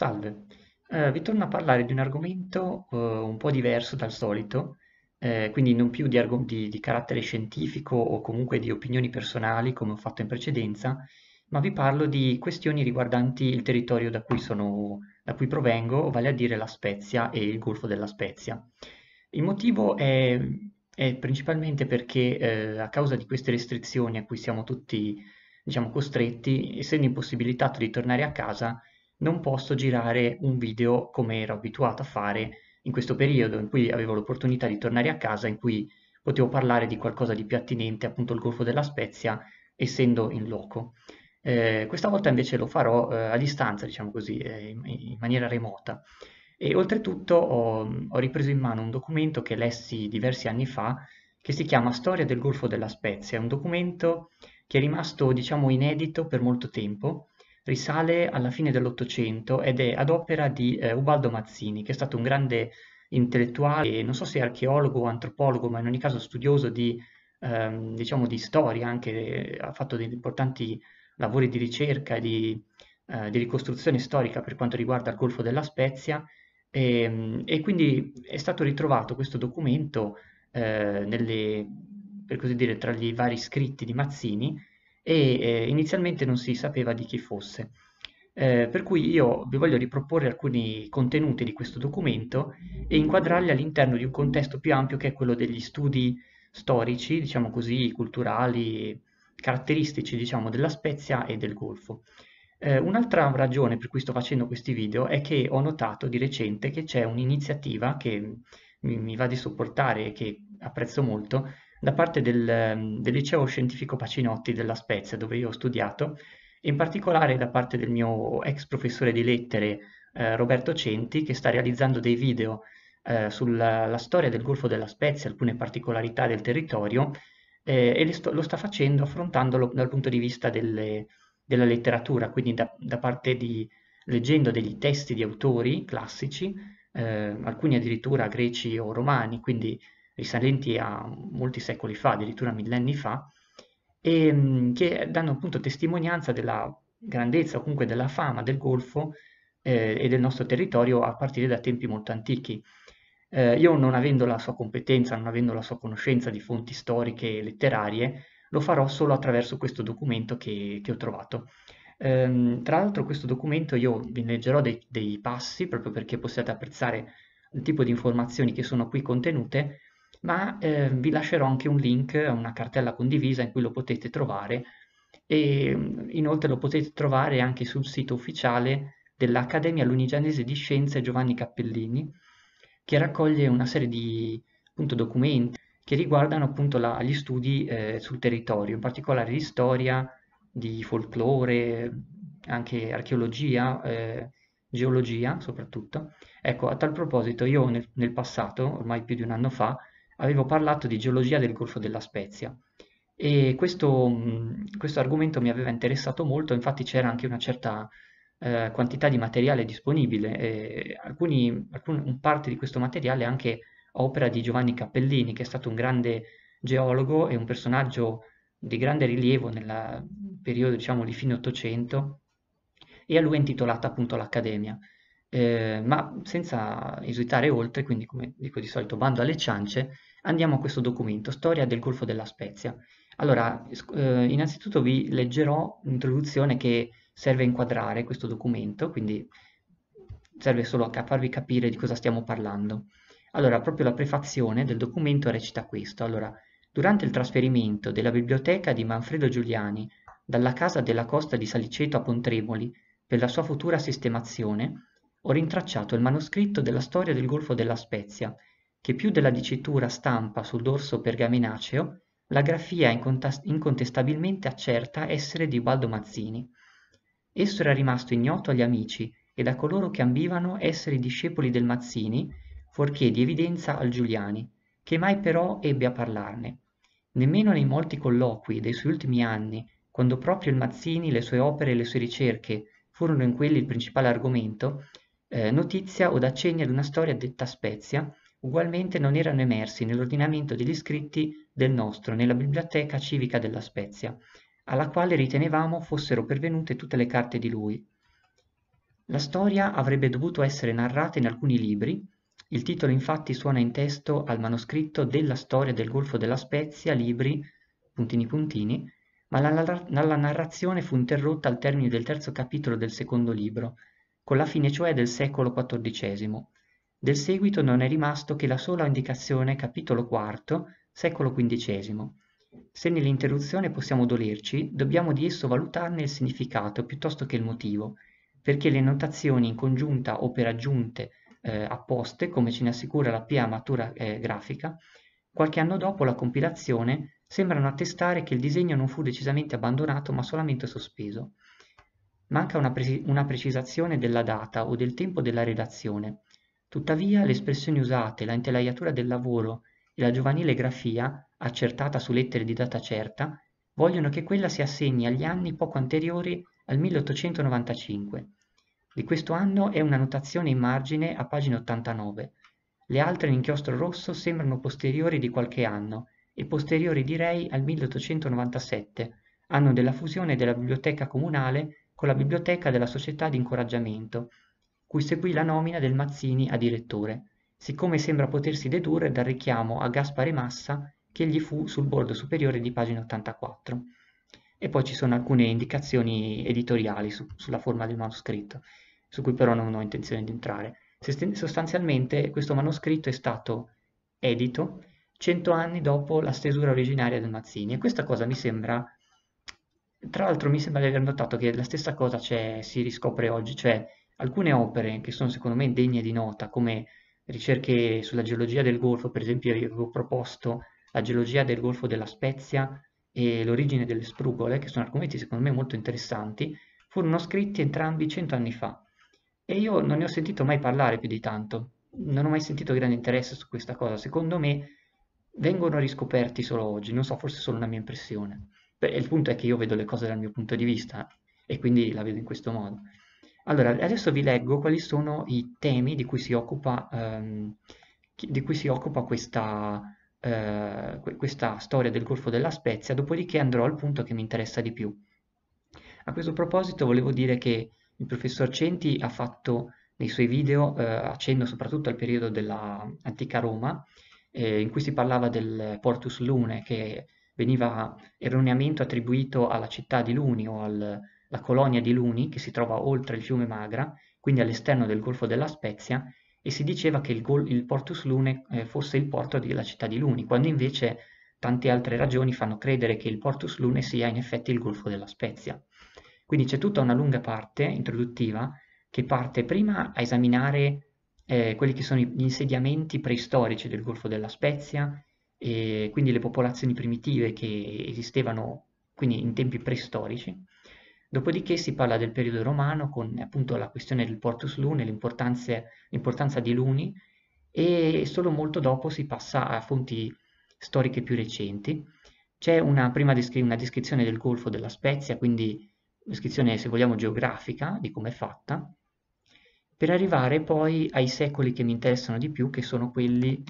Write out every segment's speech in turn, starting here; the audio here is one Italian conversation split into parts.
Salve, eh, vi torno a parlare di un argomento eh, un po' diverso dal solito, eh, quindi non più di, di, di carattere scientifico o comunque di opinioni personali come ho fatto in precedenza, ma vi parlo di questioni riguardanti il territorio da cui, sono, da cui provengo, vale a dire la Spezia e il Golfo della Spezia. Il motivo è, è principalmente perché eh, a causa di queste restrizioni a cui siamo tutti diciamo, costretti, essendo impossibilitato di tornare a casa, non posso girare un video come ero abituato a fare in questo periodo in cui avevo l'opportunità di tornare a casa, in cui potevo parlare di qualcosa di più attinente, appunto il Golfo della Spezia, essendo in loco. Eh, questa volta invece lo farò eh, a distanza, diciamo così, eh, in, in, maniera remota. E oltretutto ho, ho ripreso in mano un documento che lessi diversi anni fa, che si chiama Storia del Golfo della Spezia, È un documento che è rimasto, diciamo, inedito per molto tempo, risale alla fine dell'Ottocento ed è ad opera di eh, Ubaldo Mazzini, che è stato un grande intellettuale, non so se archeologo o antropologo, ma in ogni caso studioso di, ehm, diciamo di storia, anche eh, ha fatto degli importanti lavori di ricerca e di, eh, di, ricostruzione storica per quanto riguarda il Golfo della Spezia e, ehm, e quindi è stato ritrovato questo documento eh, nelle, per così dire, tra i vari scritti di Mazzini e eh, inizialmente non si sapeva di chi fosse. Eh, per cui io vi voglio riproporre alcuni contenuti di questo documento e inquadrarli all'interno di un contesto più ampio che è quello degli studi storici, diciamo così, culturali, caratteristici diciamo, della Spezia e del Golfo. Eh, un'altra ragione per cui sto facendo questi video è che ho notato di recente che c'è un'iniziativa che mi, mi va di sopportare e che apprezzo molto, da parte del, del liceo scientifico Pacinotti della Spezia, dove io ho studiato, e in particolare da parte del mio ex professore di lettere eh, Roberto Centi, che sta realizzando dei video eh, sulla storia del Golfo della Spezia, alcune particolarità del territorio, eh, e sto, lo sta facendo affrontandolo dal punto di vista delle, della letteratura, quindi da, da, parte di leggendo degli testi di autori classici, eh, alcuni addirittura greci o romani, quindi risalenti a molti secoli fa, addirittura millenni fa, e ehm, che danno appunto testimonianza della grandezza o comunque della fama del Golfo eh, e del nostro territorio a partire da tempi molto antichi. Eh, io non avendo la sua competenza, non avendo la sua conoscenza di fonti storiche e letterarie, lo farò solo attraverso questo documento che, che ho trovato. Ehm, tra l'altro questo documento io vi leggerò dei, dei passi proprio perché possiate apprezzare il tipo di informazioni che sono qui contenute, ma eh, vi lascerò anche un link una cartella condivisa in cui lo potete trovare e mhmm, inoltre lo potete trovare anche sul sito ufficiale dell'Accademia Lunigianese di Scienze Giovanni Cappellini che raccoglie una serie di appunto, documenti che riguardano appunto la, gli studi eh, sul territorio, in particolare di storia, di folklore, anche archeologia, eh, geologia soprattutto. Ecco, a tal proposito io nel, nel passato, ormai più di un anno fa, avevo parlato di geologia del Golfo della Spezia e questo, questo argomento mi aveva interessato molto, infatti c'era anche una certa eh, quantità di materiale disponibile, e alcuni, alcun, parte di questo materiale è anche opera di Giovanni Cappellini, che è stato un grande geologo e un personaggio di grande rilievo nel periodo diciamo di fine Ottocento e a lui è intitolata appunto l'Accademia. Eh, ma senza esitare oltre, quindi come dico di solito, bando alle ciance, Andiamo a questo documento, Storia del Golfo della Spezia. Allora, eh, innanzitutto vi leggerò l'introduzione che serve a inquadrare questo documento, quindi serve solo a farvi capire di cosa stiamo parlando. Allora, proprio la prefazione del documento recita questo. Allora, durante il trasferimento della biblioteca di Manfredo Giuliani dalla casa della costa di Saliceto a Pontremoli per la sua futura sistemazione, ho rintracciato il manoscritto della storia del Golfo della Spezia, che più della dicitura stampa sul dorso pergaminaceo la grafia incontestabilmente accerta essere di Ubaldo Mazzini. Esso era rimasto ignoto agli amici e da coloro che ambivano essere i discepoli del Mazzini, fuorché di evidenza al Giuliani, che mai però ebbe a parlarne. Nemmeno nei molti colloqui dei suoi ultimi anni, quando proprio il Mazzini, le sue opere e le sue ricerche furono in quelli il principale argomento, eh, notizia o accenni ad una storia detta Spezia, Ugualmente non erano emersi nell'ordinamento degli scritti del nostro nella biblioteca civica della Spezia, alla quale ritenevamo fossero pervenute tutte le carte di lui. La storia avrebbe dovuto essere narrata in alcuni libri, il titolo infatti suona in testo al manoscritto della storia del Golfo della Spezia, libri, puntini puntini, ma la, la, la narrazione fu interrotta al termine del terzo capitolo del secondo libro, con la fine cioè del secolo XIV del seguito non è rimasto che la sola indicazione capitolo IV, secolo XV. Se nell'interruzione possiamo dolerci, dobbiamo di esso valutarne il significato piuttosto che il motivo, perché le notazioni in congiunta o per aggiunte eh, apposte, come ce ne assicura la PA Matura eh, Grafica, qualche anno dopo la compilazione sembrano attestare che il disegno non fu decisamente abbandonato ma solamente sospeso. Manca una, pre una precisazione della data o del tempo della redazione, Tuttavia le espressioni usate, la intelaiatura del lavoro e la giovanile grafia, accertata su lettere di data certa, vogliono che quella si assegni agli anni poco anteriori al 1895. Di questo anno è una notazione in margine a pagina 89. Le altre in inchiostro rosso sembrano posteriori di qualche anno e posteriori direi al 1897, anno della fusione della biblioteca comunale con la biblioteca della società di incoraggiamento, cui seguì la nomina del Mazzini a direttore, siccome sembra potersi dedurre dal richiamo a Gaspare Massa che gli fu sul bordo superiore di pagina 84. E poi ci sono alcune indicazioni editoriali su, sulla forma del manoscritto, su cui però non ho intenzione di entrare. Sostanzialmente questo manoscritto è stato edito cento anni dopo la stesura originaria del Mazzini e questa cosa mi sembra tra l'altro mi sembra di aver notato che la stessa cosa si riscopre oggi, cioè alcune opere che sono secondo me degne di nota, come ricerche sulla geologia del Golfo, per esempio io avevo proposto la geologia del Golfo della Spezia e l'origine delle sprugole, che sono argomenti secondo me molto interessanti, furono scritti entrambi cento anni fa e io non ne ho sentito mai parlare più di tanto, non ho mai sentito grande interesse su questa cosa, secondo me vengono riscoperti solo oggi, non so, forse è solo una mia impressione. Beh, il punto è che io vedo le cose dal mio punto di vista e quindi la vedo in questo modo. Allora, mm. adesso vi leggo quali sono i temi di cui si occupa, ehm, di cui si occupa questa, eh, questa storia del Golfo della Spezia, dopodiché andrò al punto che mi interessa di più. A questo proposito volevo dire che il professor Centi ha fatto nei suoi video eh, accenno soprattutto al periodo dell'antica Roma, eh, in cui si parlava del Portus Lune, che veniva erroneamente attribuito alla città di Luni o al la colonia di Luni, che si trova oltre il fiume Magra, quindi all'esterno del Golfo della Spezia, e si diceva che il, gol, il Portus Lune eh, fosse il porto della città di Luni, quando invece tante altre ragioni fanno credere che il Portus Lune sia in effetti il Golfo della Spezia. Quindi c'è tutta una lunga parte introduttiva che parte prima a esaminare eh, quelli che sono gli insediamenti preistorici del Golfo della Spezia, e quindi le popolazioni primitive che esistevano quindi in tempi preistorici, Dopodiché si parla del periodo romano con appunto la questione del Portus Lune, l'importanza di Luni e solo molto dopo si passa a fonti storiche più recenti. C'è una prima descri una descrizione del Golfo della Spezia, quindi descrizione se vogliamo geografica di come è fatta, per arrivare poi ai secoli che mi interessano di più, che sono quelli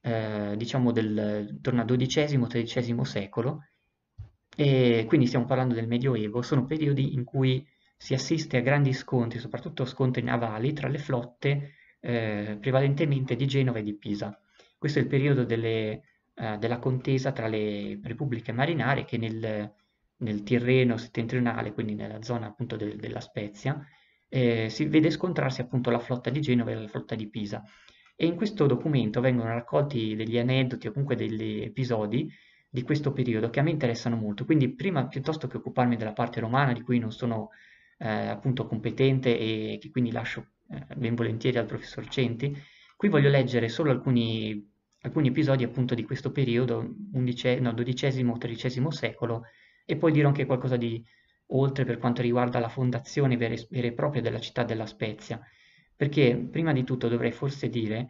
eh, diciamo del, intorno al XII-XIII secolo, e quindi stiamo parlando del Medioevo, sono periodi in cui si assiste a grandi scontri, soprattutto scontri navali, tra le flotte eh, prevalentemente di Genova e di Pisa. Questo è il periodo delle, eh, della contesa tra le repubbliche marinare che nel, nel Tirreno settentrionale, quindi nella zona appunto de, della Spezia, eh, si vede scontrarsi appunto la flotta di Genova e la flotta di Pisa. E in questo documento vengono raccolti degli aneddoti o comunque degli episodi di questo periodo che a me interessano molto, quindi prima piuttosto che occuparmi della parte romana di cui non sono eh, appunto competente e che quindi lascio eh, ben volentieri al professor Centi, qui voglio leggere solo alcuni, alcuni episodi appunto di questo periodo, XII, no, xiii secolo, e poi dirò anche qualcosa di oltre per quanto riguarda la fondazione vera e propria della città della Spezia, perché prima di tutto dovrei forse dire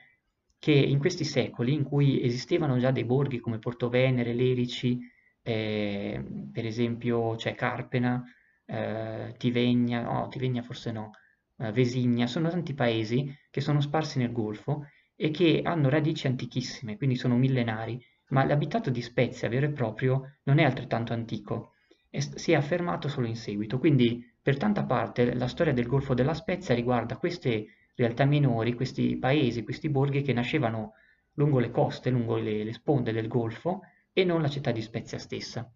che in questi secoli, in cui esistevano già dei borghi come Porto Venere, Lerici, eh, per esempio c'è cioè Carpena, eh, Tivegna, no, Tivegna forse no, eh, Vesigna, sono tanti paesi che sono sparsi nel Golfo e che hanno radici antichissime, quindi sono millenari, ma l'abitato di Spezia vero e proprio non è altrettanto antico, e si è affermato solo in seguito, quindi per tanta parte la storia del Golfo della Spezia riguarda queste realtà minori, questi paesi, questi borghi che nascevano lungo le coste, lungo le, le sponde del Golfo e non la città di Spezia stessa.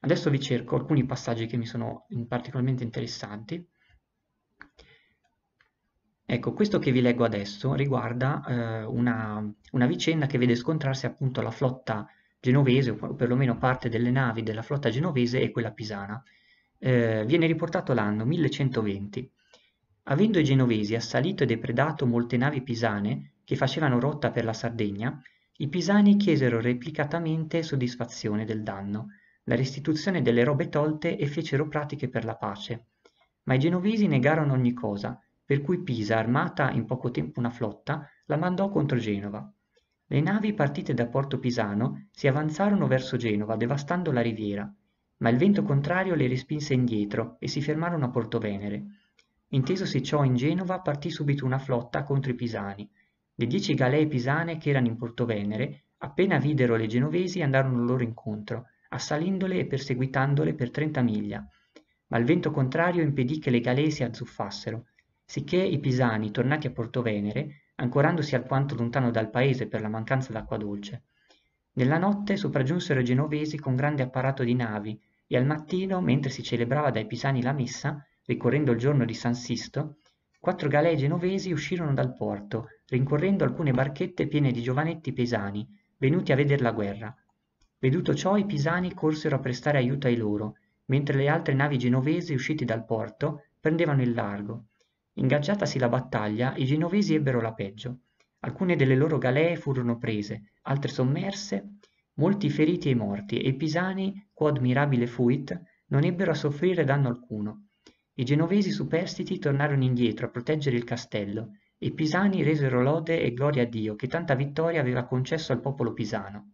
Adesso vi cerco alcuni passaggi che mi sono particolarmente interessanti. Ecco, questo che vi leggo adesso riguarda eh, una, una vicenda che vede scontrarsi appunto la flotta genovese, o perlomeno parte delle navi della flotta genovese e quella pisana. Eh, viene riportato l'anno 1120. Avendo i genovesi assalito e depredato molte navi pisane che facevano rotta per la Sardegna, i pisani chiesero replicatamente soddisfazione del danno, la restituzione delle robe tolte e fecero pratiche per la pace. Ma i genovesi negarono ogni cosa, per cui Pisa, armata in poco tempo una flotta, la mandò contro Genova. Le navi partite da Porto Pisano si avanzarono verso Genova, devastando la riviera, ma il vento contrario le respinse indietro e si fermarono a Porto Venere intesosi ciò in genova partì subito una flotta contro i pisani le dieci galee pisane che erano in portovenere appena videro le genovesi andarono loro incontro assalendole e perseguitandole per trenta miglia ma il vento contrario impedì che le galee si azzuffassero sicché i pisani tornati a portovenere ancorandosi alquanto lontano dal paese per la mancanza d'acqua dolce nella notte sopraggiunsero i genovesi con grande apparato di navi e al mattino mentre si celebrava dai pisani la messa ricorrendo il giorno di San Sisto, quattro galee genovesi uscirono dal porto, rincorrendo alcune barchette piene di giovanetti pisani, venuti a veder la guerra. Veduto ciò, i pisani corsero a prestare aiuto ai loro, mentre le altre navi genovesi uscite dal porto prendevano il largo. Ingaggiatasi la battaglia, i genovesi ebbero la peggio. Alcune delle loro galee furono prese, altre sommerse, molti feriti e morti, e i pisani, quod mirabile fuit, non ebbero a soffrire danno alcuno, i genovesi superstiti tornarono indietro a proteggere il castello e i pisani resero lode e gloria a Dio che tanta vittoria aveva concesso al popolo pisano.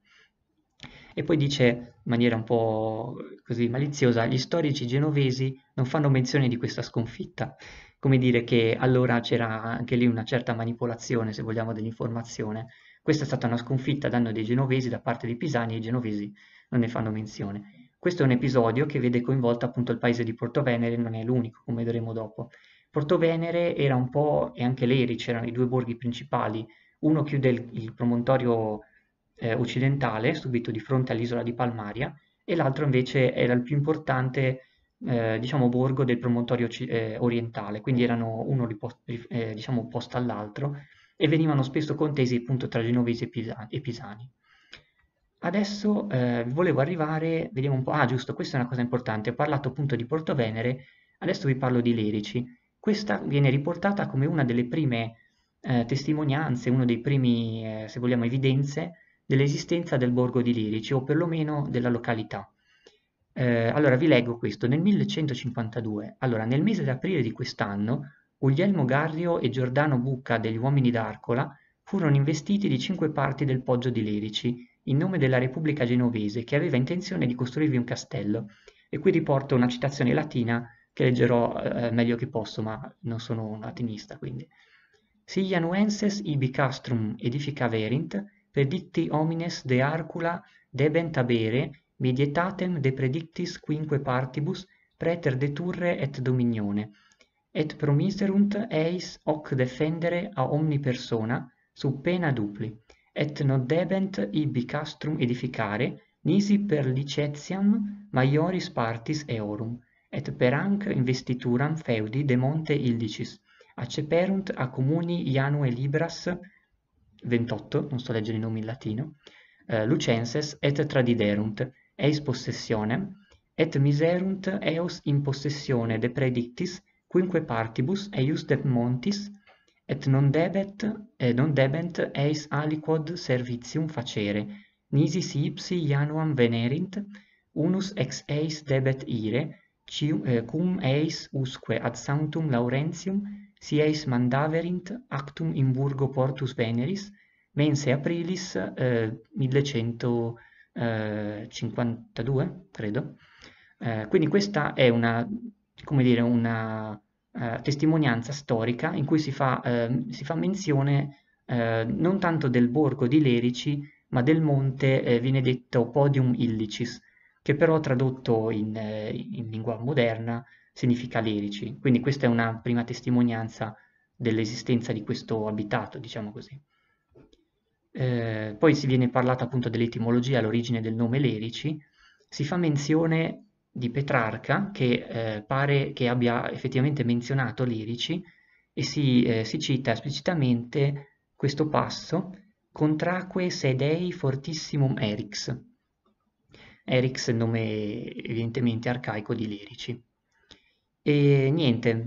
E poi dice in maniera un po' così maliziosa, gli storici genovesi non fanno menzione di questa sconfitta, come dire che allora c'era anche lì una certa manipolazione, se vogliamo, dell'informazione. Questa è stata una sconfitta a danno dei genovesi da parte dei pisani e i genovesi non ne fanno menzione. Questo è un episodio che vede coinvolto appunto il paese di Porto Venere, non è l'unico, come vedremo dopo. Porto Venere era un po', e anche Leri c'erano i due borghi principali, uno chiude il, il promontorio eh, occidentale, subito di fronte all'isola di Palmaria, e l'altro invece era il più importante, eh, diciamo, borgo del promontorio eh, orientale, quindi erano uno eh, diciamo, opposto all'altro, e venivano spesso contesi appunto tra genovesi e pisani. Adesso eh, volevo arrivare, vediamo un po', ah giusto, questa è una cosa importante, ho parlato appunto di Porto Venere, adesso vi parlo di Lerici. Questa viene riportata come una delle prime eh, testimonianze, uno dei primi, eh, se vogliamo, evidenze dell'esistenza del borgo di Lerici, o perlomeno della località. Eh, allora, vi leggo questo. Nel 1152, allora, nel mese d'aprile di quest'anno, Guglielmo Garrio e Giordano Bucca degli Uomini d'Arcola furono investiti di cinque parti del poggio di Lerici, in nome della Repubblica Genovese che aveva intenzione di costruirvi un castello e qui riporto una citazione latina che leggerò eh, eh meglio che posso ma non sono un latinista quindi Si Januenses ibi castrum edificaverint predicti homines de Arcula debent abere medietatem de predictis quinque partibus praeter de turre et dominione et promiserunt eis hoc defendere a omni persona sub pena dupli et non debent ibi castrum edificare nisi per licetiam maioris partis eorum et per anc investituram feudi de monte illicis acceperunt a comuni janue libras 28 non sto leggere i nomi in latino eh, lucenses et tradiderunt eis possessionem et miserunt eos in possessione de predictis quinque partibus eius de montis et non debet et non debent eis aliquod servitium facere nisi si ipsi januam venerint unus ex eis debet ire eh, cum eis usque ad sanctum laurentium si eis mandaverint actum in burgo portus veneris mense aprilis eh, 1152 credo eh, quindi questa è una come dire una Eh, testimonianza storica in cui si fa, eh, si fa menzione eh, non tanto del borgo di Lerici, ma del monte viene eh, detto Podium Illicis, che però tradotto in, in lingua moderna significa Lerici. Quindi questa è una prima testimonianza dell'esistenza di questo abitato, diciamo così. Eh, poi si viene parlata appunto dell'etimologia, l'origine del nome Lerici, si fa menzione di Petrarca che eh, pare che abbia effettivamente menzionato Lirici e si, eh, si cita esplicitamente questo passo Contraque se Dei fortissimum Erix. Erix nome evidentemente arcaico di Lirici. E niente,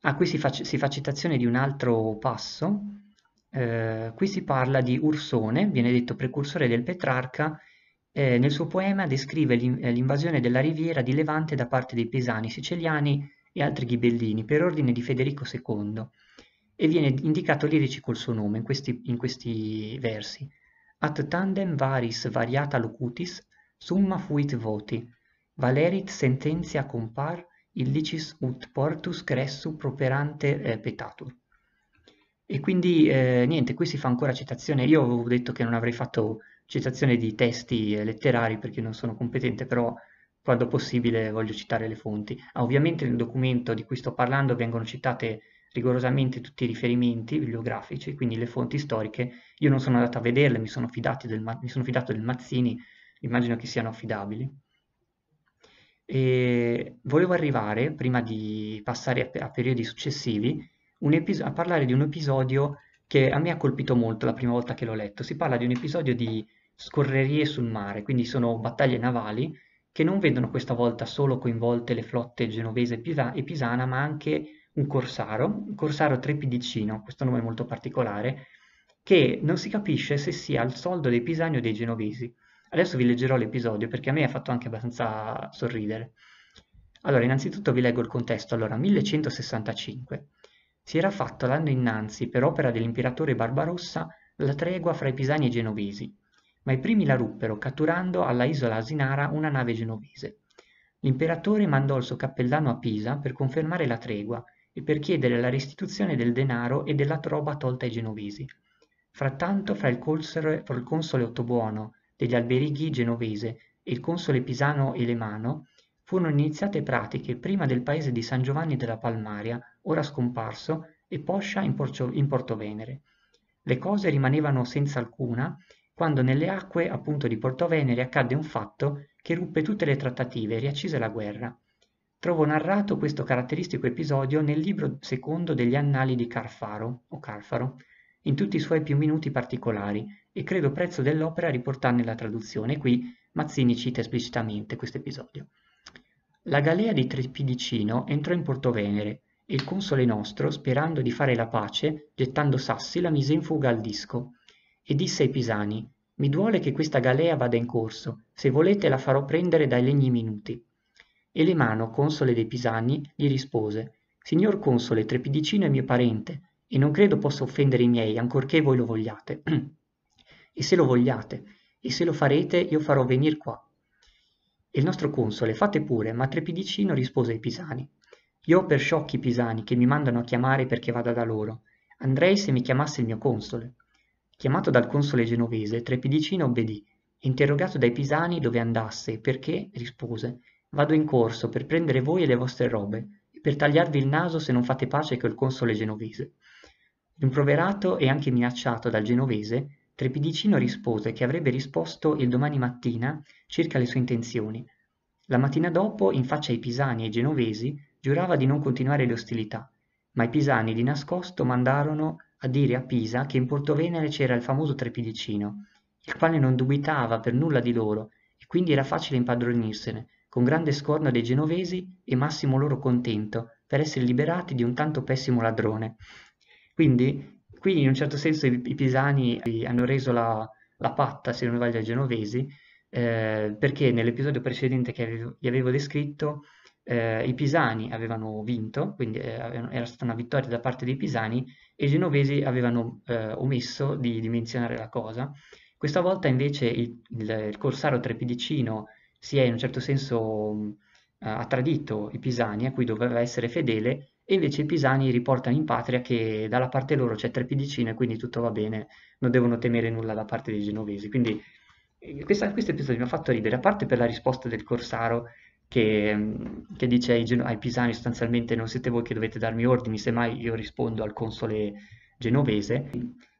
ah, qui si fa, si fa citazione di un altro passo, eh, qui si parla di Ursone, viene detto precursore del Petrarca, eh, nel suo poema descrive eh, l'invasione della riviera di Levante da parte dei Pisani siciliani e altri ghibellini per ordine di Federico II e viene indicato Lirici col suo nome in questi, in questi versi. At tandem varis variata locutis, summa fuit voti, valerit sententia compar, illicis ut portus cressu properante eh, petatur. E quindi, eh, niente, qui si fa ancora citazione. Io avevo detto che non avrei fatto citazione di testi letterari perché non sono competente, però quando possibile voglio citare le fonti. Ah, ovviamente nel documento di cui sto parlando vengono citate rigorosamente tutti i riferimenti bibliografici, quindi le fonti storiche. Io non sono andato a vederle, mi sono, del, mi sono fidato del Mazzini, immagino che siano affidabili. E volevo arrivare, prima di passare a, periodi successivi, a parlare di un episodio che a me ha colpito molto la prima volta che l'ho letto. Si parla di un episodio di scorrerie sul mare, quindi sono battaglie navali che non vedono questa volta solo coinvolte le flotte genovese e pisana, ma anche un corsaro, un corsaro trepidicino, questo nome è molto particolare, che non si capisce se sia al soldo dei pisani o dei genovesi. Adesso vi leggerò l'episodio perché a me ha fatto anche abbastanza sorridere. Allora, innanzitutto vi leggo il contesto. Allora, 1165. Si era fatta l'anno innanzi, per opera dell'imperatore Barbarossa, la tregua fra i pisani e i genovesi, ma i primi la ruppero catturando alla isola Asinara una nave genovese. L'imperatore mandò il suo cappellano a Pisa per confermare la tregua e per chiedere la restituzione del denaro e della troba tolta ai genovesi. Frattanto, fra il console, fra il console Ottobuono degli Alberighi genovese e il console pisano Elemano, Furono iniziate pratiche prima nel paese di San Giovanni della Palmaria, ora scomparso, e poscia in, Porcio, in Portovenere. Le cose rimanevano senza alcuna quando nelle acque appunto di Porto Venere accadde un fatto che ruppe tutte le trattative e riaccise la guerra. Trovo narrato questo caratteristico episodio nel libro secondo degli Annali di Carfaro, o Carfaro, in tutti i suoi più minuti particolari, e credo prezzo dell'opera riportarne la traduzione. Qui Mazzini cita esplicitamente questo episodio. La galea di Trepidicino entrò in Porto Venere e il console nostro, sperando di fare la pace, gettando sassi, la mise in fuga al disco e disse ai pisani «Mi duole che questa galea vada in corso, se volete la farò prendere dai legni minuti». E Lemano, console dei pisani, gli rispose «Signor console, Trepidicino è mio parente, e non credo possa offendere i miei, ancorché voi lo vogliate. e se lo vogliate, e se lo farete, io farò venire qua, il nostro console fate pure ma Trepidicino rispose ai pisani io ho per sciocchi i pisani che mi mandano a chiamare perché vada da loro andrei se mi chiamasse il mio console chiamato dal console genovese Trepidicino obbedì interrogato dai pisani dove andasse e perché rispose vado in corso per prendere voi e le vostre robe e per tagliarvi il naso se non fate pace col console genovese rimproverato e anche minacciato dal genovese Trepidicino rispose che avrebbe risposto il domani mattina circa le sue intenzioni. La mattina dopo, in faccia ai pisani e ai genovesi, giurava di non continuare le ostilità, ma i pisani di nascosto mandarono a dire a Pisa che in Portovenere c'era il famoso Trepidicino, il quale non dubitava per nulla di loro e quindi era facile impadronirsene, con grande scorno dei genovesi e massimo loro contento per essere liberati di un tanto pessimo ladrone. Quindi Qui in un certo senso i, i pisani eh, hanno reso la, la, patta, se non sbaglio, ai genovesi, eh, perché nell'episodio precedente che avevo, vi avevo descritto eh, i pisani avevano vinto, quindi eh, era stata una vittoria da parte dei pisani, e i genovesi avevano eh, omesso di, di, menzionare la cosa. Questa volta invece il, il, il corsaro trepidicino si è in un certo senso mm, eh, ha tradito i pisani a cui doveva essere fedele e invece i pisani riportano in patria che dalla parte loro c'è Trepidicino e quindi tutto va bene, non devono temere nulla da parte dei genovesi. Quindi eh, questa, questo episodio mi ha fatto ridere, a parte per la risposta del Corsaro che, mm, che dice ai, ai, pisani sostanzialmente non siete voi che dovete darmi ordini, semmai io rispondo al console genovese.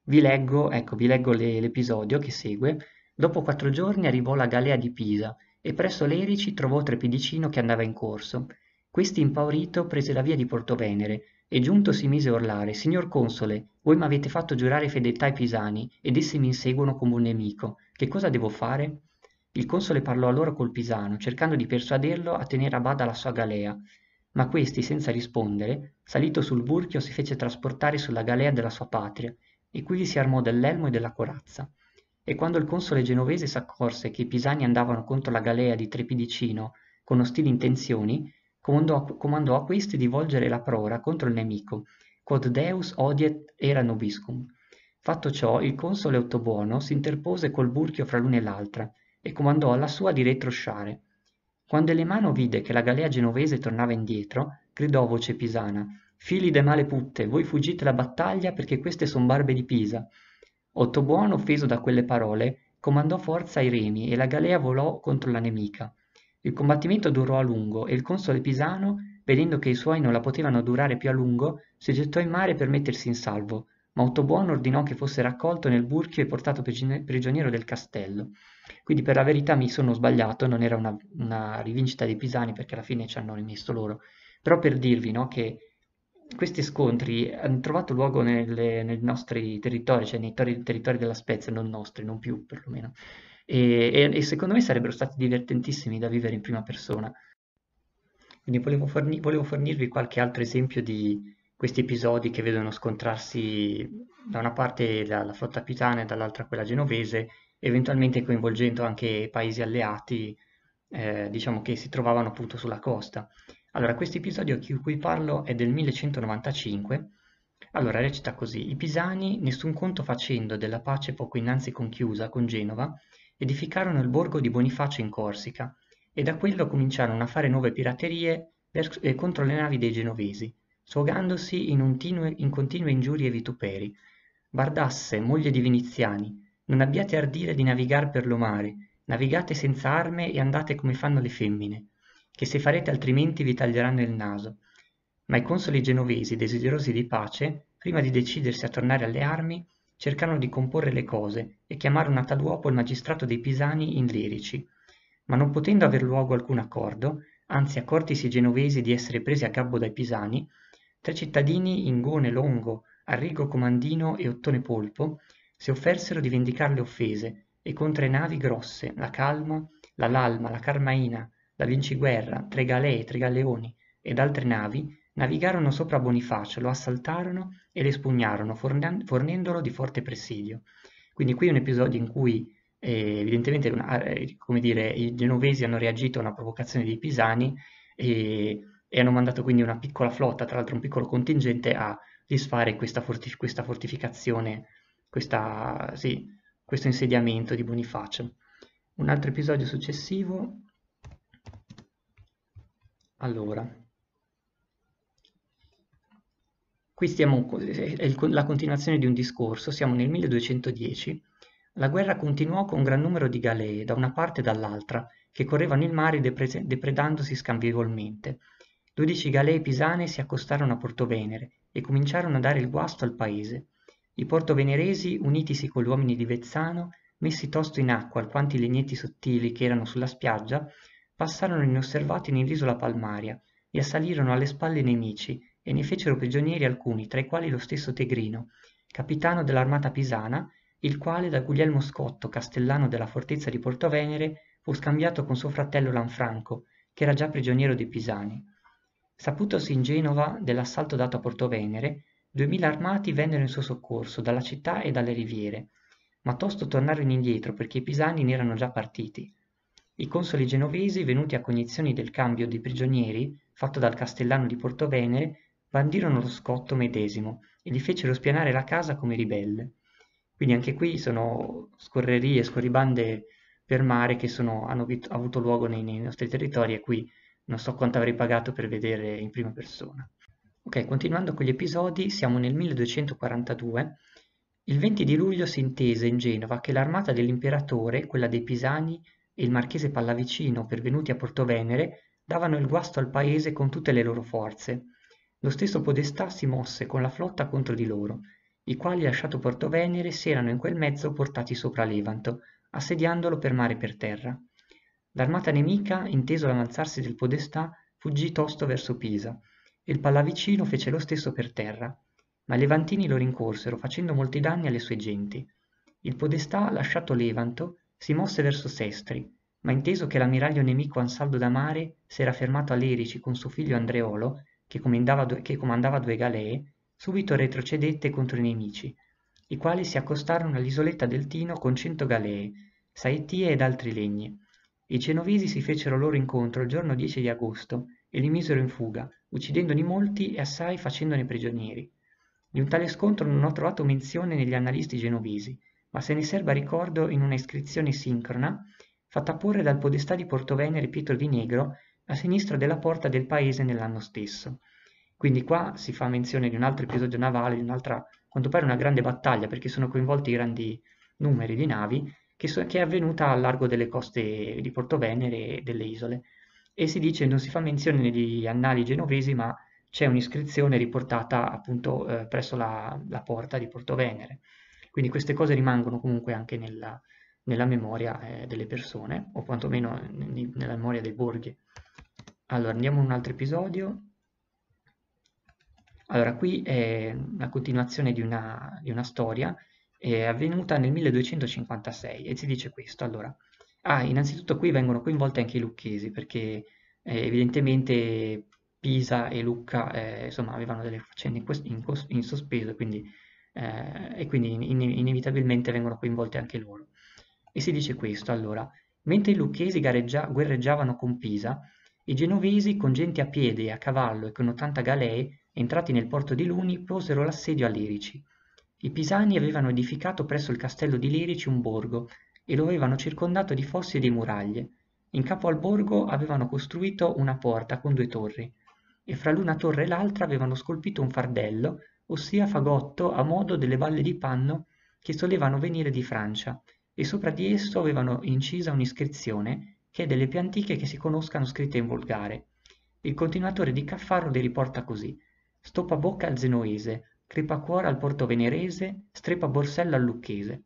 Vi leggo, ecco, vi leggo le, l'episodio che segue. Dopo quattro giorni arrivò la galea di Pisa e presso l'Erici trovò Trepidicino che andava in corso questi impaurito prese la via di portovenere e giunto si mise a urlare signor console voi m'avete fatto giurare fedeltà ai pisani ed essi mi inseguono come un nemico che cosa devo fare il console parlò allora col pisano cercando di persuaderlo a tenere a bada la sua galea ma questi senza rispondere salito sul burchio si fece trasportare sulla galea della sua patria e quivi si armò dell'elmo e della corazza e quando il console genovese s'accorse che i pisani andavano contro la galea di trepidicino con ostili intenzioni comandò, comandò a questi di volgere la prora contro il nemico, quod Deus odiet era nobiscum. Fatto ciò, il console Ottobuono si interpose col burchio fra l'una e l'altra e comandò alla sua di retrosciare. Quando Elemano vide che la galea genovese tornava indietro, gridò voce pisana, «Fili de male putte, voi fuggite la battaglia perché queste son barbe di Pisa». Ottobuono, offeso da quelle parole, comandò forza ai remi e la galea volò contro la nemica. Il combattimento durò a lungo e il console pisano, vedendo che i suoi non la potevano durare più a lungo, si gettò in mare per mettersi in salvo, ma Ottobuono ordinò che fosse raccolto nel burchio e portato prigioniero del castello. Quindi per la verità mi sono sbagliato, non era una, una rivincita dei pisani perché alla fine ci hanno rimesso loro. Però per dirvi no, che questi scontri hanno trovato luogo nei nostri territori, cioè nei territori della Spezia, non nostri, non più perlomeno e, e, e secondo me sarebbero stati divertentissimi da vivere in prima persona. Quindi volevo, forni- volevo, fornirvi qualche altro esempio di questi episodi che vedono scontrarsi da una parte la, la flotta pitana e dall'altra quella genovese, eventualmente coinvolgendo anche paesi alleati, eh, diciamo che si trovavano appunto sulla costa. Allora, questo episodio di cui parlo è del 1195. Allora, recita così: I pisani, nessun conto facendo della pace poco innanzi conchiusa con Genova, edificarono il borgo di Bonifacio in Corsica e da quello cominciarono a fare nuove piraterie per, eh, contro le navi dei genovesi, sfogandosi in, continue, in continue ingiurie e vituperi. Bardasse, moglie di veneziani, non abbiate ardire di navigar per lo mare, navigate senza arme e andate come fanno le femmine, che se farete altrimenti vi taglieranno il naso. Ma i consoli genovesi, desiderosi di pace, prima di decidersi a tornare alle armi, cercarono di comporre le cose e chiamarono a tal uopo il magistrato dei pisani in lirici ma non potendo aver luogo alcun accordo anzi accortisi i genovesi di essere presi a gabbo dai pisani tre cittadini ingone longo arrigo comandino e ottone polpo si offersero di vendicar le offese e contra navi grosse la calma la lalma la carmaina la vinciguerra tre galee tre galeoni ed altre navi Navigarono sopra Bonifacio, lo assaltarono e lo espugnarono, fornendolo di forte presidio. Quindi qui è un episodio in cui eh, evidentemente una, eh, dire, i genovesi hanno reagito a una provocazione dei pisani e, e hanno mandato quindi una piccola flotta, tra l'altro un piccolo contingente, a disfare questa, fortif questa fortificazione, questa, sì, questo insediamento di Bonifacio. Un altro episodio successivo. Allora, Qui stiamo, è la continuazione di un discorso, siamo nel 1210. La guerra continuò con un gran numero di galee, da una parte e dall'altra, che correvano il mare depredandosi scambievolmente. Dodici galee pisane si accostarono a Porto Venere e cominciarono a dare il guasto al paese. I portoveneresi, unitisi con gli uomini di Vezzano, messi tosto in acqua alquanti legnetti sottili che erano sulla spiaggia, passarono inosservati nell'isola palmaria e assalirono alle spalle i nemici e ne fecero prigionieri alcuni tra i quali lo stesso Tegrino, capitano dell'armata pisana, il quale da Guglielmo Scotto, castellano della fortezza di Portovenere, fu scambiato con suo fratello Lanfranco, che era già prigioniero dei pisani. Saputosi in Genova dell'assalto dato a Portovenere, duemila armati vennero in suo soccorso dalla città e dalle riviere, ma tosto tornarono indietro perché i pisani ne erano già partiti. I consoli genovesi, venuti a cognizione del cambio dei prigionieri fatto dal castellano di Portovenere, bandirono lo Scotto medesimo e gli fecero spianare la casa come ribelle. Quindi anche qui sono scorrerie, scorribande per mare che sono, hanno avuto luogo nei, nei nostri territori e qui non so quanto avrei pagato per vedere in prima persona. Ok, continuando con gli episodi, siamo nel 1242. Il 20 di luglio si intese in Genova che l'armata dell'imperatore, quella dei Pisani e il marchese Pallavicino, pervenuti a Porto Venere, davano il guasto al paese con tutte le loro forze lo stesso podestà si mosse con la flotta contro di loro i quali lasciato Porto Venere si erano in quel mezzo portati sopra levanto assediandolo per mare e per terra l'armata nemica inteso l'avanzarsi del podestà fuggì tosto verso pisa e il pallavicino fece lo stesso per terra ma i levantini lo rincorsero facendo molti danni alle sue genti il podestà lasciato levanto si mosse verso sestri ma inteso che l'ammiraglio nemico ansaldo da mare s'era fermato a lerici con suo figlio andreolo che comandava, due, che comandava due galee, subito retrocedette contro i nemici, i quali si accostarono all'isoletta del Tino con cento galee, saettie ed altri legni. I genovesi si fecero loro incontro il giorno 10 di agosto e li misero in fuga, uccidendone molti e assai facendone prigionieri. Di un tale scontro non ho trovato menzione negli analisti genovesi, ma se ne serba ricordo in una iscrizione sincrona fatta porre dal podestà di Portovenere Pietro di Negro a sinistra della porta del paese nell'anno stesso. Quindi qua si fa menzione di un altro episodio navale, di un'altra, quanto pare una grande battaglia, perché sono coinvolti grandi numeri di navi, che, so, che è avvenuta a largo delle coste di Porto Venere e delle isole. E si dice, non si fa menzione di annali genovesi, ma c'è un'iscrizione riportata appunto eh, presso la, la, porta di Porto Venere. Quindi queste cose rimangono comunque anche nella, nella memoria eh, delle persone, o quantomeno nella memoria dei borghi. Allora, andiamo in un altro episodio. Allora, qui è la continuazione di una, di una storia, è avvenuta nel 1256 e si dice questo. Allora, ah, innanzitutto qui vengono coinvolti anche i lucchesi, perché eh, evidentemente Pisa e Lucca eh, insomma, avevano delle faccende in, in, in sospeso quindi, eh, e quindi in inevitabilmente vengono coinvolti anche loro. E si dice questo, allora, mentre i lucchesi guerreggiavano con Pisa, i genovesi, con gente a piedi, a cavallo e con 80 galee, entrati nel porto di Luni, posero l'assedio a Lirici. I pisani avevano edificato presso il castello di Lirici un borgo e lo avevano circondato di fossi e di muraglie. In capo al borgo avevano costruito una porta con due torri e fra l'una torre e l'altra avevano scolpito un fardello, ossia fagotto a modo delle balle di panno che solevano venire di Francia, e sopra di esso avevano incisa un'iscrizione che è delle più antiche che si conoscano scritte in volgare. Il continuatore di Caffaro le riporta così. Stoppa bocca al zenoese, cripa cuore al porto venerese, strepa borsella al lucchese.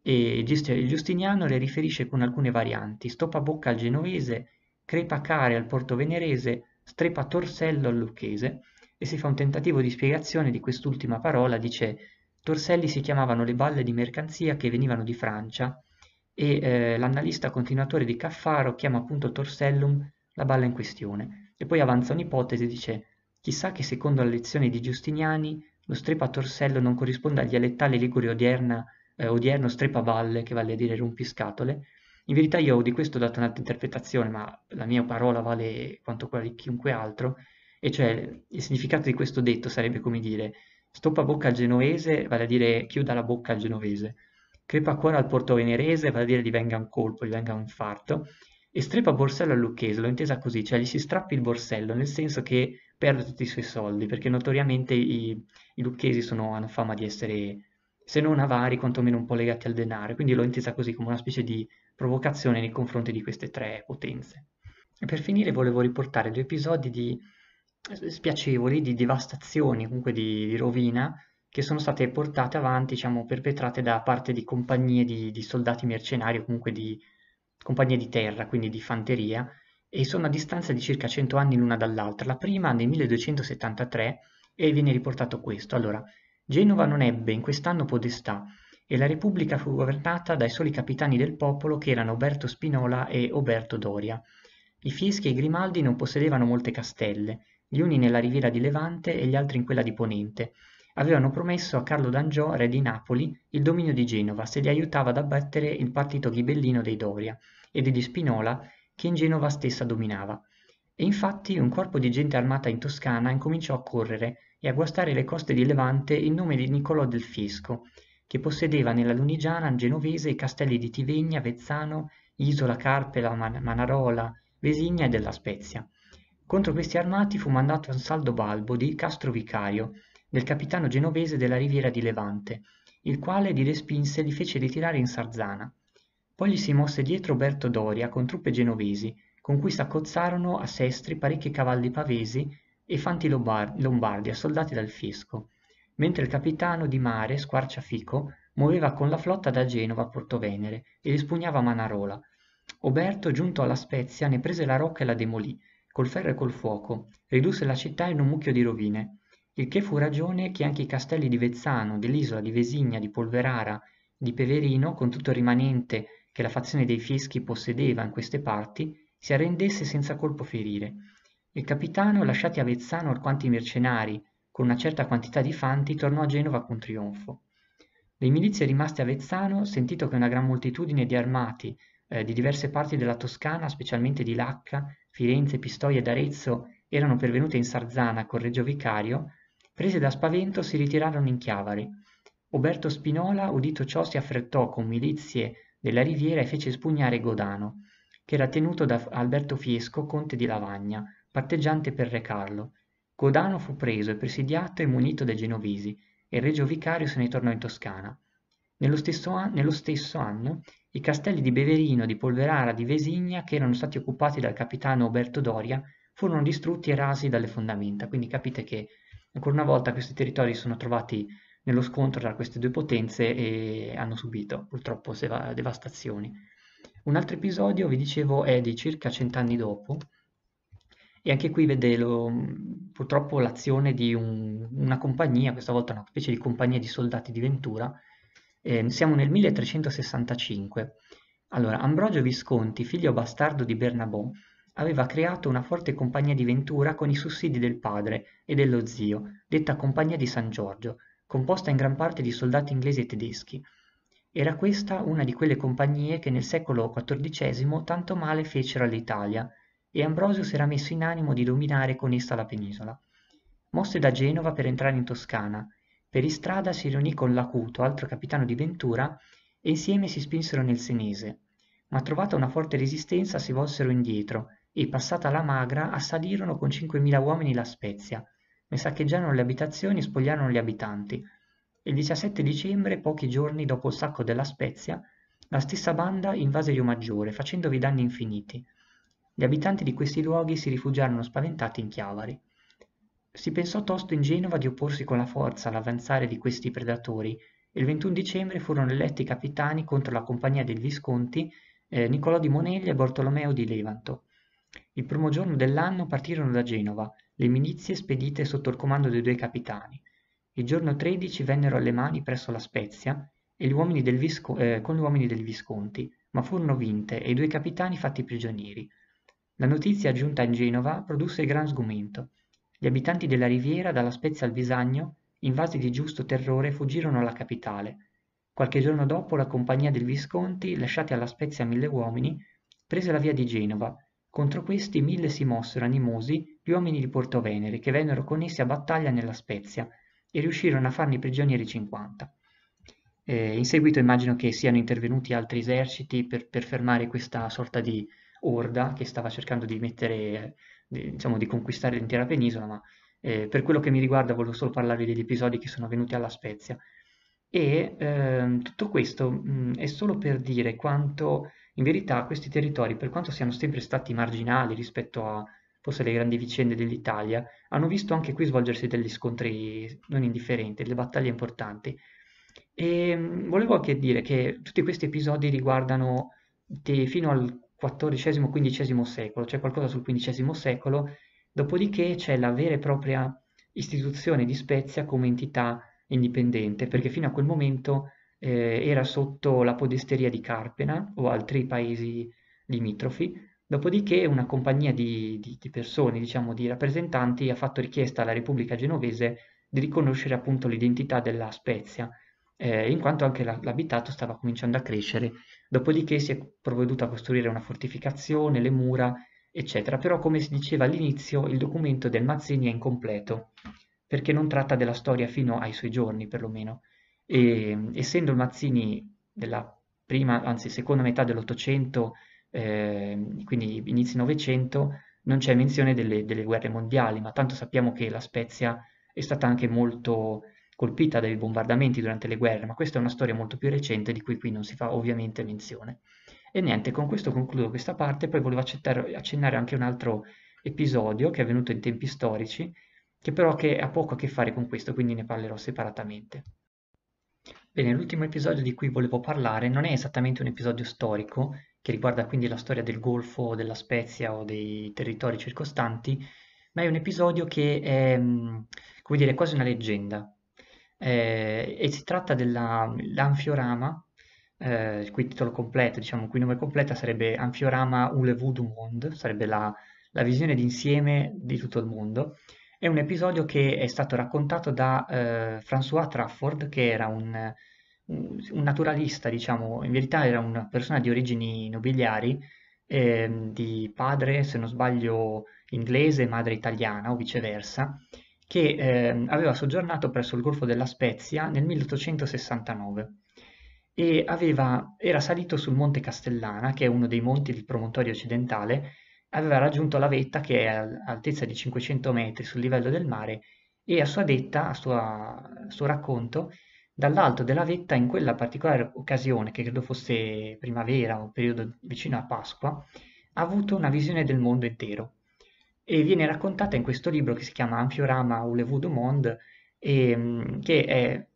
E Giustiniano le riferisce con alcune varianti. Stoppa bocca al Genoese, crepa care al porto venerese, strepa torsello al lucchese. E si fa un tentativo di spiegazione di quest'ultima parola, dice Torselli si chiamavano le balle di mercanzia che venivano di Francia e eh, l'analista continuatore di Caffaro chiama appunto Torsellum la balla in questione e poi avanza un'ipotesi e dice chissà che secondo la lezione di Giustiniani lo strepa torsello non corrisponde al dialettale ligure odierna, eh, odierno strepaballe che vale a dire rompiscatole in verità io di questo ho dato un'altra interpretazione ma la mia parola vale quanto quella di chiunque altro e cioè il significato di questo detto sarebbe come dire stoppa bocca al genovese vale a dire chiuda la bocca al genovese crepa cuore al porto venerese, vale a dire gli venga un colpo, gli venga un infarto, e strepa borsello al lucchese, l'ho intesa così, cioè gli si strappi il borsello, nel senso che perde tutti i suoi soldi, perché notoriamente i, i lucchesi sono, hanno fama di essere, se non avari, quantomeno un po' legati al denaro, quindi l'ho intesa così come una specie di provocazione nei confronti di queste tre potenze. E per finire volevo riportare due episodi di eh, spiacevoli, di devastazioni, comunque di, di rovina, che sono state portate avanti, diciamo, perpetrate da parte di compagnie di, di soldati mercenari o comunque di compagnie di terra, quindi di fanteria, e sono a distanza di circa 100 anni l'una dall'altra. La prima nel 1273 e viene riportato questo. Allora, Genova non ebbe in quest'anno podestà e la Repubblica fu governata dai soli capitani del popolo che erano Oberto Spinola e Oberto Doria. I Fieschi e i Grimaldi non possedevano molte castelle, gli uni nella riviera di Levante e gli altri in quella di Ponente, avevano promesso a Carlo d'Angiò, re di Napoli, il dominio di Genova se li aiutava ad abbattere il partito ghibellino dei Doria e di Spinola che in Genova stessa dominava. E infatti un corpo di gente armata in Toscana incominciò a correre e a guastare le coste di Levante in nome di Niccolò del Fisco, che possedeva nella Lunigiana genovese i castelli di Tivegna, Vezzano, Isola, Carpela, Man- Manarola, Vesigna e della Spezia. Contro questi armati fu mandato Ansaldo Balbo di Castro Vicario, del capitano genovese della riviera di levante il quale li respinse e li fece ritirare in sarzana poi gli si mosse dietro berto doria con truppe genovesi con cui s'accozzarono a sestri parecchi cavalli pavesi e fanti lombardi assoldati dal fisco mentre il capitano di mare squarciafico muoveva con la flotta da genova a Portovenere venere e espugnava manarola oberto giunto alla spezia ne prese la rocca e la demolì col ferro e col fuoco ridusse la città in un mucchio di rovine il che fu ragione che anche i castelli di Vezzano, dell'isola di Vesigna, di Polverara, di Peverino, con tutto il rimanente che la fazione dei Fieschi possedeva in queste parti, si arrendesse senza colpo ferire. Il capitano, lasciati a Vezzano alquanti mercenari, con una certa quantità di fanti, tornò a Genova con trionfo. Le milizie rimaste a Vezzano, sentito che una gran moltitudine di armati eh, di diverse parti della Toscana, specialmente di Lacca, Firenze, Pistoia ed Arezzo, erano pervenute in Sarzana col Reggio Vicario, Prese da spavento, si ritirarono in Chiavari. Oberto Spinola, udito ciò, si affrettò con milizie della riviera e fece espugnare Godano, che era tenuto da Alberto Fiesco, conte di Lavagna, parteggiante per recarlo. Godano fu preso e presidiato e munito dai genovesi, e il regio vicario se ne tornò in Toscana. Nello stesso, an- nello stesso, anno i castelli di Beverino, di Polverara, di Vesigna, che erano stati occupati dal capitano Oberto Doria, furono distrutti e rasi dalle fondamenta, quindi capite che Ancora una volta questi territori sono trovati nello scontro tra queste due potenze e hanno subito purtroppo seva- devastazioni. Un altro episodio, vi dicevo, è di circa cent'anni dopo e anche qui vede lo, purtroppo l'azione di un, una compagnia, questa volta una specie di compagnia di soldati di Ventura. Eh, siamo nel 1365. Allora, Ambrogio Visconti, figlio bastardo di Bernabò, Aveva creato una forte compagnia di Ventura con i sussidi del padre e dello zio, detta Compagnia di San Giorgio, composta in gran parte di soldati inglesi e tedeschi. Era questa una di quelle compagnie che nel secolo XIV tanto male fecero all'Italia, e Ambrosio s'era messo in animo di dominare con essa la penisola. Mosse da Genova per entrare in Toscana, per istrada si riunì con Lacuto, altro capitano di Ventura, e insieme si spinsero nel Senese, ma trovata una forte resistenza si volsero indietro e passata la magra assalirono con 5.000 uomini la Spezia, ne saccheggiarono le abitazioni e spogliarono gli abitanti. il 17 dicembre, pochi giorni dopo il sacco della Spezia, la stessa banda invase Iomaggiore, facendovi danni infiniti. Gli abitanti di questi luoghi si rifugiarono spaventati in Chiavari. Si pensò tosto in Genova di opporsi con la forza all'avanzare di questi predatori e il 21 dicembre furono eletti capitani contro la compagnia dei Visconti eh, Niccolò di Monelli e Bartolomeo di Levanto il primo giorno dell'anno partirono da Genova le milizie spedite sotto il comando dei due capitani. Il giorno 13 vennero alle mani presso la Spezia Visco- eh, con gli uomini del Visconti, ma furono vinte e i due capitani fatti prigionieri. La notizia giunta in Genova produsse gran sgomento. Gli abitanti della riviera, dalla Spezia al Bisagno, invasi di giusto terrore, fuggirono alla capitale. Qualche giorno dopo la compagnia del Visconti, lasciati alla Spezia mille uomini, prese la via di Genova contro questi mille si mossero animosi gli uomini di Porto Venere, che vennero con essi a battaglia nella Spezia e riuscirono a farne prigionieri 50. Eh, in seguito immagino che siano intervenuti altri eserciti per, per, fermare questa sorta di orda che stava cercando di mettere, di, diciamo, di conquistare l'intera penisola, ma eh, per quello che mi riguarda volevo solo parlarvi degli episodi che sono avvenuti alla Spezia. E eh, tutto questo mh, mm, è solo per dire quanto in verità questi territori, per quanto siano sempre stati marginali rispetto a forse le grandi vicende dell'Italia, hanno visto anche qui svolgersi degli scontri non indifferenti, delle battaglie importanti. E ehm, volevo anche dire che tutti questi episodi riguardano te- fino al XIV-XV secolo, cioè qualcosa sul XV secolo, dopodiché c'è la vera e propria istituzione di Spezia come entità indipendente, perché fino a quel momento eh, era sotto la podesteria di Carpena o altri paesi limitrofi, dopodiché una compagnia di, di, di persone, diciamo di rappresentanti, ha fatto richiesta alla Repubblica Genovese di riconoscere appunto l'identità della Spezia, eh, in quanto anche l'abitato stava cominciando a crescere. Dopodiché si è provveduto a costruire una fortificazione, le mura, eccetera. Però, come si diceva all'inizio, il documento del Mazzini è incompleto, perché non tratta della storia fino ai suoi giorni, perlomeno. E, essendo il Mazzini della prima, anzi seconda metà dell'Ottocento, eh, quindi inizi Novecento, non c'è menzione delle, delle, guerre mondiali, ma tanto sappiamo che la Spezia è stata anche molto colpita dai bombardamenti durante le guerre, ma questa è una storia molto più recente di cui qui non si fa ovviamente menzione. E niente, con questo concludo questa parte, poi volevo accennare anche un altro episodio che è avvenuto in tempi storici, che però che ha poco a che fare con questo, quindi ne parlerò separatamente. Bene, l'ultimo episodio di cui volevo parlare non è esattamente un episodio storico, che riguarda quindi la storia del Golfo, della Spezia o dei territori circostanti, ma è un episodio che è, mm, come dire, quasi una leggenda. Eh, e si tratta dell'Anfiorama, eh, qui il titolo completo, diciamo, qui il nome completo sarebbe Anfiorama Ulevu du Monde, sarebbe la, la visione d'insieme di tutto il mondo, è un episodio che è stato raccontato da eh, François Trafford, che era un, un naturalista, diciamo, in verità era una persona di origini nobiliari, eh, di padre, se non sbaglio, inglese, madre italiana o viceversa, che eh, aveva soggiornato presso il Golfo della Spezia nel 1869 e aveva, era salito sul Monte Castellana, che è uno dei monti del promontorio occidentale, aveva raggiunto la vetta che è all'altezza di 500 metri sul livello del mare e a sua detta, a, sua, a suo racconto, dall'alto della vetta in quella particolare occasione, che credo fosse primavera o periodo vicino a Pasqua, ha avuto una visione del mondo intero e viene raccontata in questo libro che si chiama Amphiorama ou le du Monde, e, mm, che è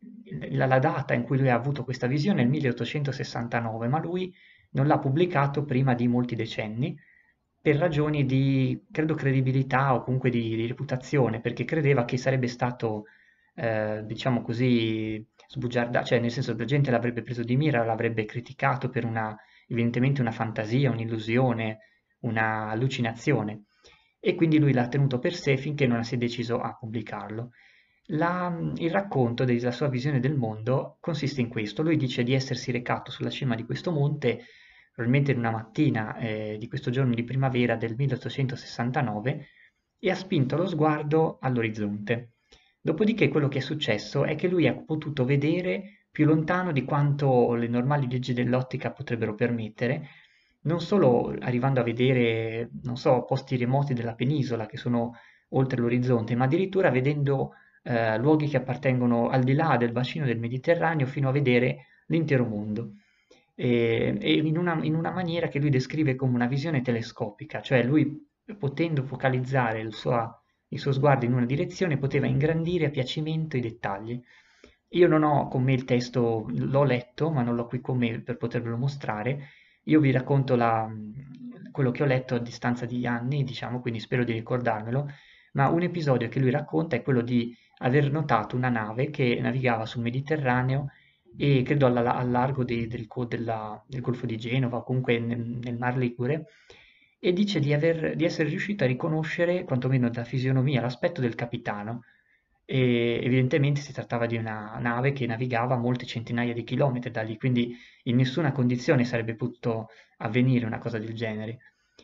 la, la, data in cui lui ha avuto questa visione è il 1869, ma lui non l'ha pubblicato prima di molti decenni per ragioni di, credo, credibilità o comunque di, di reputazione, perché credeva che sarebbe stato, eh, diciamo così, sbugiardato, cioè nel senso la gente l'avrebbe preso di mira, l'avrebbe criticato per una, evidentemente una fantasia, un'illusione, una allucinazione e quindi lui l'ha tenuto per sé finché non si è deciso a pubblicarlo. La, il racconto della sua visione del mondo consiste in questo, lui dice di essersi recato sulla cima di questo monte probabilmente in una mattina eh, di questo giorno di primavera del 1869, e ha spinto lo sguardo all'orizzonte. Dopodiché quello che è successo è che lui ha potuto vedere più lontano di quanto le normali leggi dell'ottica potrebbero permettere, non solo arrivando a vedere, non so, posti remoti della penisola che sono oltre l'orizzonte, ma addirittura vedendo eh, luoghi che appartengono al di là del bacino del Mediterraneo fino a vedere l'intero mondo. Ehm, e, in, una, in una maniera che lui descrive come una visione telescopica, cioè lui potendo focalizzare il suo, il suo sguardo in una direzione poteva ingrandire a piacimento i dettagli. Io non ho con me il testo, l'ho letto, ma non l'ho qui con me per potervelo mostrare. Io vi racconto la, quello che ho letto a distanza di anni, diciamo, quindi spero di ricordarmelo, ma un episodio che lui racconta è quello di aver notato una nave che navigava sul Mediterraneo e credo alla, al largo de, del, della, del, Golfo di Genova, o comunque nel, nel Mar Ligure, e dice di, aver, di, essere riuscito a riconoscere, quantomeno da fisionomia, l'aspetto del capitano. E evidentemente si trattava di una nave che navigava molte centinaia di chilometri da lì, quindi in nessuna condizione sarebbe potuto avvenire una cosa del genere.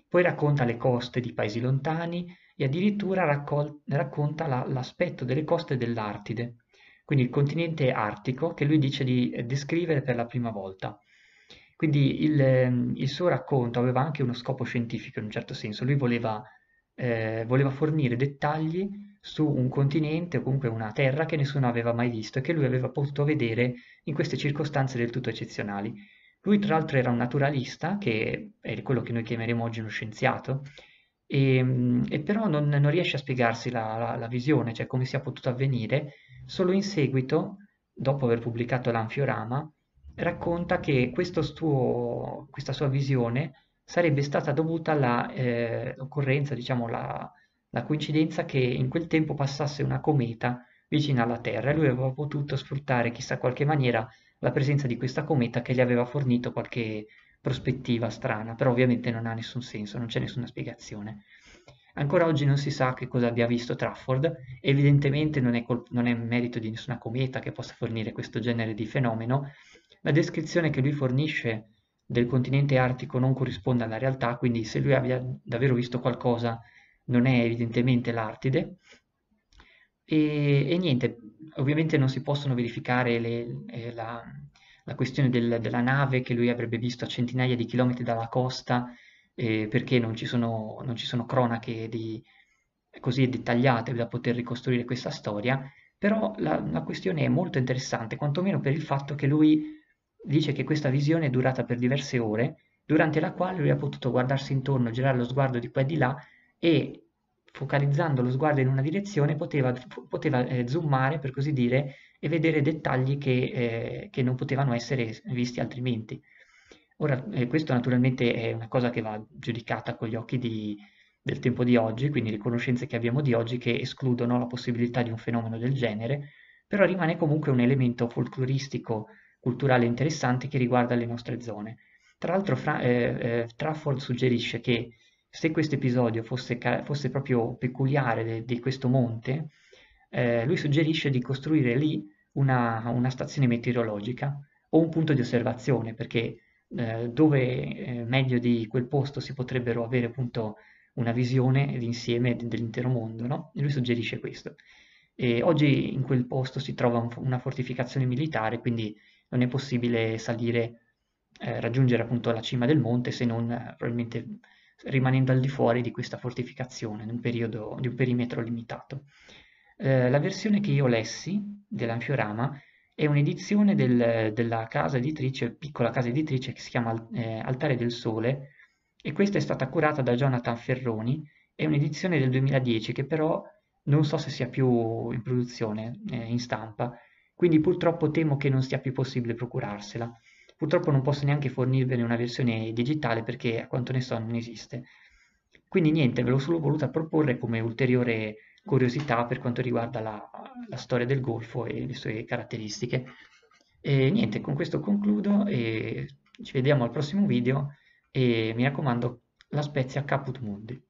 Poi racconta le coste di paesi lontani e addirittura racconta la, l'aspetto delle coste dell'Artide quindi il continente artico che lui dice di eh, descrivere per la prima volta. Quindi il, ehm, il suo racconto aveva anche uno scopo scientifico in un certo senso, lui voleva, eh, voleva fornire dettagli su un continente o comunque una terra che nessuno aveva mai visto e che lui aveva potuto vedere in queste circostanze del tutto eccezionali. Lui tra l'altro era un naturalista, che è quello che noi chiameremo oggi uno scienziato, e, ehm, e però non, non, riesce a spiegarsi la, la, la visione, cioè come sia potuto avvenire, Solo in seguito, dopo aver pubblicato l'Anfiorama, racconta che suo, questa sua visione sarebbe stata dovuta all'occorrenza, eh, diciamo, la, la coincidenza che in quel tempo passasse una cometa vicino alla Terra e lui aveva potuto sfruttare chissà qualche maniera la presenza di questa cometa che gli aveva fornito qualche prospettiva strana, però ovviamente non ha nessun senso, non c'è nessuna spiegazione. Ancora oggi non si sa che cosa abbia visto Trafford, evidentemente non è, non è merito di nessuna cometa che possa fornire questo genere di fenomeno, la descrizione che lui fornisce del continente artico non corrisponde alla realtà, quindi se lui abbia davvero visto qualcosa non è evidentemente l'Artide. E, e niente, ovviamente non si possono verificare le, eh, la, la, questione del, della nave che lui avrebbe visto a centinaia di chilometri dalla costa eh, perché non ci, sono, non ci sono cronache di, così dettagliate da poter ricostruire questa storia, però la, la, questione è molto interessante, quantomeno per il fatto che lui dice che questa visione è durata per diverse ore, durante la quale lui ha potuto guardarsi intorno, girare lo sguardo di qua e di là e focalizzando lo sguardo in una direzione poteva, poteva eh, zoomare, per così dire, e vedere dettagli che, eh, che non potevano essere visti altrimenti. Ora, eh, questo naturalmente è una cosa che va giudicata con gli occhi di, del tempo di oggi, quindi le conoscenze che abbiamo di oggi che escludono la possibilità di un fenomeno del genere, però rimane comunque un elemento folcloristico, culturale interessante che riguarda le nostre zone. Tra l'altro Fra eh, eh, Trafford suggerisce che se questo episodio fosse, fosse, proprio peculiare di questo monte, eh, lui suggerisce di costruire lì una, una, stazione meteorologica o un punto di osservazione, perché eh, dove eh, meglio di quel posto si potrebbero avere appunto una visione d'insieme dell'intero mondo, no? E lui suggerisce questo. E oggi in quel posto si trova una fortificazione militare, quindi non è possibile salire, eh, raggiungere appunto la cima del monte se non eh, probabilmente rimanendo al di fuori di questa fortificazione, in un periodo, di un perimetro limitato. Eh, la versione che io lessi dell'Anfiorama è un'edizione del, della casa editrice, piccola casa editrice che si chiama eh, Altare del Sole e questa è stata curata da Jonathan Ferroni, è un'edizione del 2010 che però non so se sia più in produzione, eh, in stampa, quindi purtroppo temo che non sia più possibile procurarsela. Purtroppo non posso neanche fornirvene una versione digitale perché a quanto ne so non esiste. Quindi niente, ve l'ho solo voluta proporre come ulteriore curiosità per quanto riguarda la, la storia del Golfo e le sue caratteristiche. E niente, con questo concludo e ci vediamo al prossimo video e mi raccomando la Spezia Caput Mundi.